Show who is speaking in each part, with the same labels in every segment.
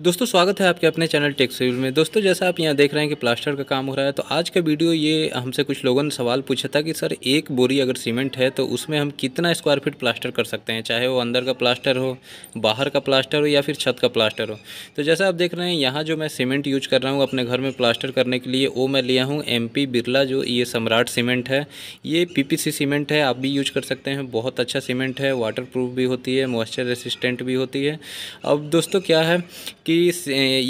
Speaker 1: दोस्तों स्वागत है आपके अपने चैनल टेक में दोस्तों जैसा आप यहाँ देख रहे हैं कि प्लास्टर का काम हो रहा है तो आज का वीडियो ये हमसे कुछ लोगों ने सवाल पूछा था कि सर एक बोरी अगर सीमेंट है तो उसमें हम कितना स्क्वायर फीट प्लास्टर कर सकते हैं चाहे वो अंदर का प्लास्टर हो बाहर का प्लास्टर हो या फिर छत का प्लास्टर हो तो जैसा आप देख रहे हैं यहाँ जो मैं सीमेंट यूज कर रहा हूँ अपने घर में प्लास्टर करने के लिए वो मैं लिया हूँ एम बिरला जो ये सम्राट सीमेंट है ये पी सीमेंट है आप भी यूज कर सकते हैं बहुत अच्छा सीमेंट है वाटर भी होती है मॉइस्चर रेसिस्टेंट भी होती है अब दोस्तों क्या है कि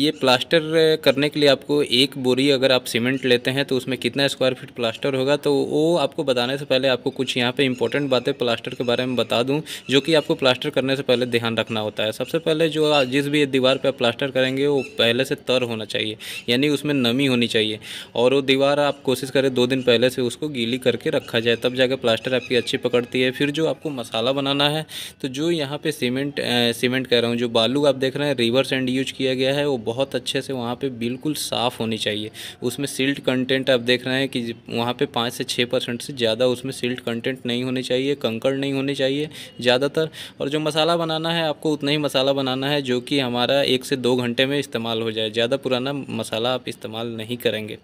Speaker 1: ये प्लास्टर करने के लिए आपको एक बोरी अगर आप सीमेंट लेते हैं तो उसमें कितना स्क्वायर फीट प्लास्टर होगा तो वो आपको बताने से पहले आपको कुछ यहाँ पे इंपॉर्टेंट बातें प्लास्टर के बारे में बता दूँ जो कि आपको प्लास्टर करने से पहले ध्यान रखना होता है सबसे पहले जो जिस भी दीवार पर आप प्लास्टर करेंगे वो पहले से तर होना चाहिए यानी उसमें नमी होनी चाहिए और वो दीवार आप कोशिश करें दो दिन पहले से उसको गीली करके रखा जाए तब जाकर प्लास्टर आपकी अच्छी पकड़ती है फिर जो आपको मसाला बनाना है तो जो यहाँ पर सीमेंट सीमेंट कह रहा हूँ जो बालू आप देख रहे हैं रिवर्स एंड यू यूज किया गया है वो बहुत अच्छे से वहाँ पे बिल्कुल साफ़ होनी चाहिए उसमें सिल्ट कंटेंट आप देख रहे हैं कि वहाँ पे पाँच से छः परसेंट से ज़्यादा उसमें सिल्ट कंटेंट नहीं होने चाहिए कंकड़ नहीं होने चाहिए ज़्यादातर और जो मसाला बनाना है आपको उतना ही मसाला बनाना है जो कि हमारा एक से दो घंटे में इस्तेमाल हो जाए ज़्यादा पुराना मसाला आप इस्तेमाल नहीं करेंगे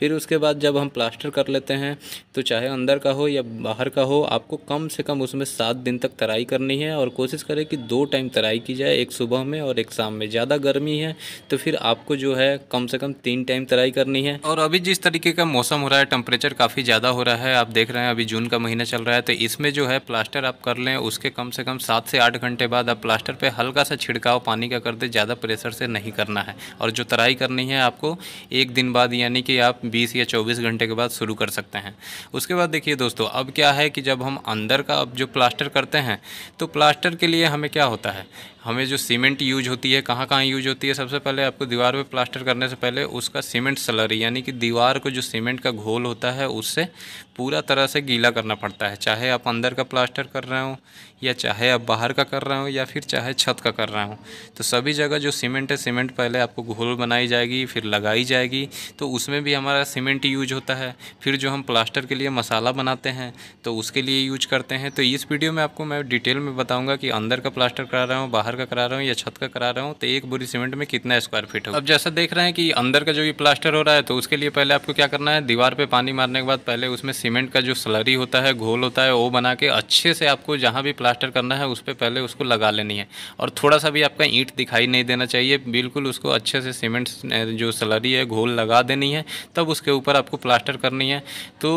Speaker 1: फिर उसके बाद जब हम प्लास्टर कर लेते हैं तो चाहे अंदर का हो या बाहर का हो आपको कम से कम उसमें सात दिन तक तराई करनी है और कोशिश करें कि दो टाइम तराई की जाए एक सुबह में और एक शाम में ज़्यादा गर्मी है तो फिर आपको जो है कम से कम तीन टाइम तराई करनी है और अभी जिस तरीके का मौसम हो रहा है टेम्परेचर काफ़ी ज़्यादा हो रहा है आप देख रहे हैं अभी जून का महीना चल रहा है तो इसमें जो है प्लास्टर आप कर लें उसके कम से कम सात से आठ घंटे बाद आप प्लास्टर पर हल्का सा छिड़काव पानी का कर दे ज़्यादा प्रेशर से नहीं करना है और जो तराई करनी है आपको एक दिन बाद यानी कि आप बीस या चौबीस घंटे के बाद शुरू कर सकते हैं उसके बाद देखिए दोस्तों अब क्या है कि जब हम अंदर का अब जो प्लास्टर करते हैं तो प्लास्टर के लिए हमें क्या होता है हमें जो सीमेंट यूज होती है कहाँ कहाँ यूज होती है सबसे पहले आपको दीवार पे प्लास्टर करने से पहले उसका सीमेंट सलरी यानी कि दीवार को जो सीमेंट का घोल होता है उससे पूरा तरह से गीला करना पड़ता है चाहे आप अंदर का प्लास्टर कर रहे हो या चाहे आप बाहर का कर रहे हो या फिर चाहे छत का कर रहे हो तो सभी जगह जो सीमेंट है सीमेंट पहले आपको घोल बनाई जाएगी फिर लगाई जाएगी तो उसमें भी हमारा सीमेंट यूज होता है फिर जो हम प्लास्टर के लिए मसाला बनाते हैं तो उसके लिए यूज करते हैं तो इस वीडियो में आपको मैं डिटेल में बताऊँगा कि अंदर का प्लास्टर करा रहा हूँ बाहर का करा रहा हूँ या छत का करा रहा हूँ तो एक बुरी पूरी सीमेंट में कितना स्क्वायर फीट होगा अब जैसा देख रहे हैं कि अंदर का जो ये प्लास्टर हो रहा है तो उसके लिए पहले आपको क्या करना है दीवार पर पानी मारने के बाद पहले उसमें सीमेंट का जो सलरी होता है घोल होता है वो बना के अच्छे से आपको जहाँ भी प्लास्टर करना है उस पर पहले उसको लगा लेनी है और थोड़ा सा भी आपका ईंट दिखाई नहीं देना चाहिए बिल्कुल उसको अच्छे से सीमेंट जो सलरी है घोल लगा देनी है तब उसके ऊपर आपको प्लास्टर करनी है तो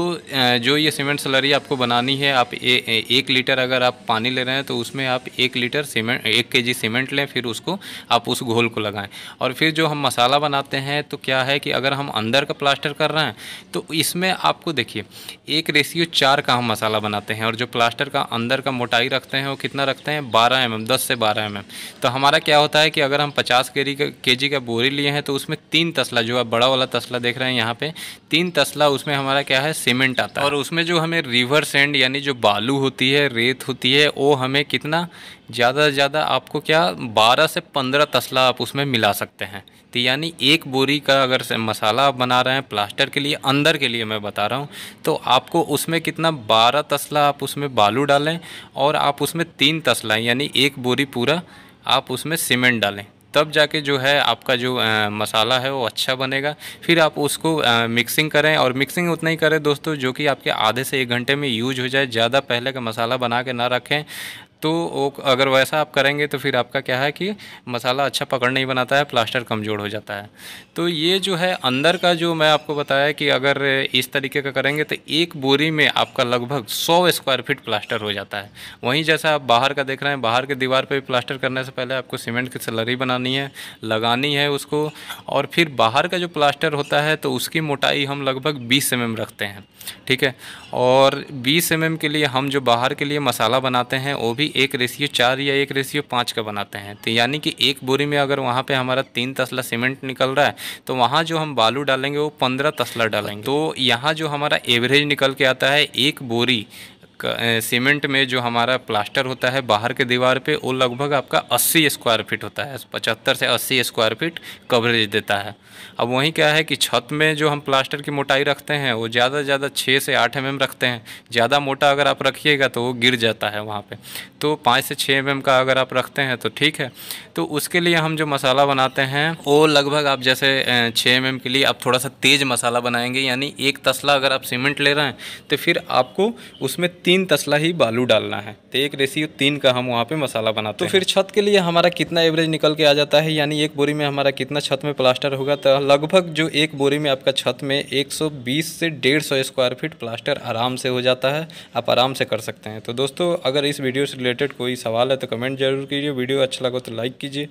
Speaker 1: जो ये सीमेंट सलरी आपको बनानी है आप ए, एक लीटर अगर आप पानी ले रहे हैं तो उसमें आप एक लीटर सीमेंट एक के सीमेंट लें फिर उसको आप उस घोल को लगाएं और फिर जो हम मसाला बनाते हैं तो क्या है कि अगर हम अंदर का प्लास्टर कर रहे हैं तो इसमें आपको देखिए एक रेशियो चार का हम मसाला बनाते हैं और जो प्लास्टर का अंदर का मोटाई रखते हैं वो कितना रखते हैं बारह एम एम दस से बारह एम एम तो हमारा क्या होता है कि अगर हम पचास के जी का बोरी लिए हैं तो उसमें तीन तसला जो आप बड़ा वाला तसला देख रहे हैं यहाँ पर तीन तसला उसमें हमारा क्या है सीमेंट आता है और उसमें जो हमें रिवर सेंड यानी जो बालू होती है रेत होती है वो हमें कितना ज़्यादा से ज़्यादा आपको क्या 12 से 15 तसला आप उसमें मिला सकते हैं तो यानी एक बोरी का अगर मसाला आप बना रहे हैं प्लास्टर के लिए अंदर के लिए मैं बता रहा हूँ तो आपको उसमें कितना 12 तसला आप उसमें बालू डालें और आप उसमें तीन तसला यानी एक बोरी पूरा आप उसमें सीमेंट डालें तब जाके जो है आपका जो आ, मसाला है वो अच्छा बनेगा फिर आप उसको आ, मिक्सिंग करें और मिक्सिंग उतना ही करें दोस्तों जो कि आपके आधे से एक घंटे में यूज हो जाए ज़्यादा पहले का मसाला बना के ना रखें तो अगर वैसा आप करेंगे तो फिर आपका क्या है कि मसाला अच्छा पकड़ नहीं बनाता है प्लास्टर कमज़ोर हो जाता है तो ये जो है अंदर का जो मैं आपको बताया कि अगर इस तरीके का करेंगे तो एक बोरी में आपका लगभग सौ स्क्वायर फीट प्लास्टर हो जाता है वहीं जैसा आप बाहर का देख रहे हैं बाहर के दीवार पर प्लास्टर करने से पहले आपको सीमेंट की सलरी बनानी है लगानी है उसको और फिर बाहर का जो प्लास्टर होता है तो उसकी मोटाई हम लगभग बीस एम mm रखते हैं ठीक है और बीस एम mm के लिए हम जो बाहर के लिए मसाला बनाते हैं वो भी एक रेशियो चार या एक रेशियो पाँच का बनाते हैं तो यानी कि एक बोरी में अगर वहाँ पे हमारा तीन तसला सीमेंट निकल रहा है तो वहाँ जो हम बालू डालेंगे वो पंद्रह तसला डालेंगे तो यहाँ जो हमारा एवरेज निकल के आता है एक बोरी सीमेंट में जो हमारा प्लास्टर होता है बाहर के दीवार पे वो लगभग आपका 80 स्क्वायर फीट होता है पचहत्तर से 80 स्क्वायर फीट कवरेज देता है अब वहीं क्या है कि छत में जो हम प्लास्टर की मोटाई रखते हैं वो ज़्यादा से ज़्यादा छः से आठ एम mm रखते हैं ज़्यादा मोटा अगर आप रखिएगा तो वो गिर जाता है वहाँ पर तो पाँच से छः एम mm का अगर आप रखते हैं तो ठीक है तो उसके लिए हम जो मसाला बनाते हैं वो लगभग आप जैसे छः एम mm के लिए आप थोड़ा सा तेज़ मसाला बनाएंगे यानी एक तसला अगर आप सीमेंट ले रहे हैं तो फिर आपको उसमें तीन तसला ही बालू डालना है तो एक रेशियो तीन का हम वहाँ पे मसाला बनाते तो हैं। फिर छत के लिए हमारा कितना एवरेज निकल के आ जाता है यानी एक बोरी में हमारा कितना छत में प्लास्टर होगा तो लगभग जो एक बोरी में आपका छत में 120 से 150 स्क्वायर फीट प्लास्टर आराम से हो जाता है आप आराम से कर सकते हैं तो दोस्तों अगर इस वीडियो से रिलेटेड कोई सवाल है तो कमेंट जरूर कीजिए वीडियो अच्छा लगा तो लाइक कीजिए